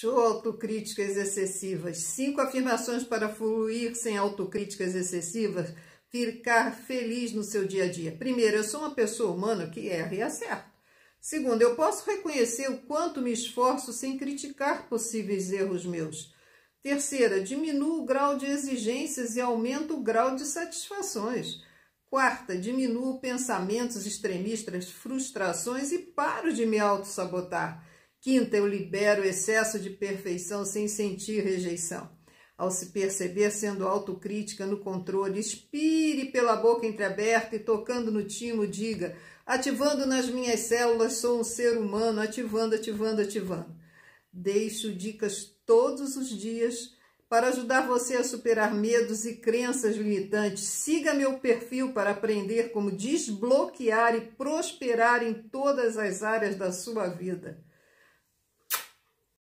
Show autocríticas excessivas. Cinco afirmações para fluir sem autocríticas excessivas. Ficar feliz no seu dia a dia. Primeiro, eu sou uma pessoa humana que erra e acerta. Segundo, eu posso reconhecer o quanto me esforço sem criticar possíveis erros meus. Terceira, diminuo o grau de exigências e aumento o grau de satisfações. Quarta, diminuo pensamentos extremistas, frustrações e paro de me auto sabotar. Quinta, eu libero o excesso de perfeição sem sentir rejeição. Ao se perceber sendo autocrítica no controle, expire pela boca entreaberta e tocando no timo, diga: ativando nas minhas células, sou um ser humano, ativando, ativando, ativando. Deixo dicas todos os dias para ajudar você a superar medos e crenças limitantes. Siga meu perfil para aprender como desbloquear e prosperar em todas as áreas da sua vida.